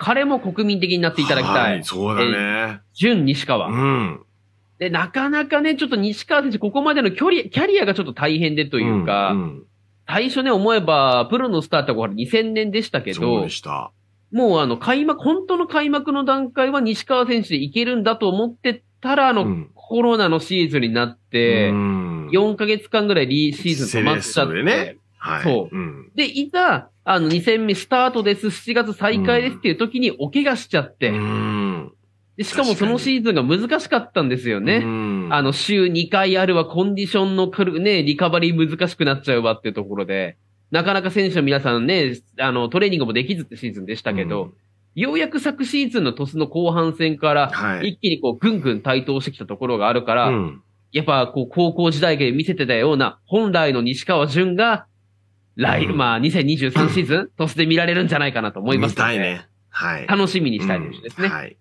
彼も国民的になっていただきたい。はい、そうだね。純西川。うん。で、なかなかね、ちょっと西川選手、ここまでの距離、キャリアがちょっと大変でというか、うんうん、最初ね、思えば、プロのスターって2000年でしたけど、そうでした。もうあの、開幕、本当の開幕の段階は西川選手でいけるんだと思ってたら、あの、うん、コロナのシーズンになって、うん、4ヶ月間ぐらいリーシーズン止まっちゃって。ね、はい、そう、うん。で、いた、あの、2戦目スタートです、7月再開ですっていう時にお怪我しちゃって、でしかもそのシーズンが難しかったんですよね。あの、週2回あるわ、コンディションのる、ね、リカバリー難しくなっちゃうわっていうところで、なかなか選手の皆さんね、あの、トレーニングもできずってシーズンでしたけど、ようやく昨シーズンのトスの後半戦から、一気にこう、ぐんぐん台頭してきたところがあるから、はいやっぱこう、高校時代で見せてたような、本来の西川淳が、来、うん、まあ、2023シーズン、としで見られるんじゃないかなと思います、ね。見たいね。はい。楽しみにしたいですね。うん、はい。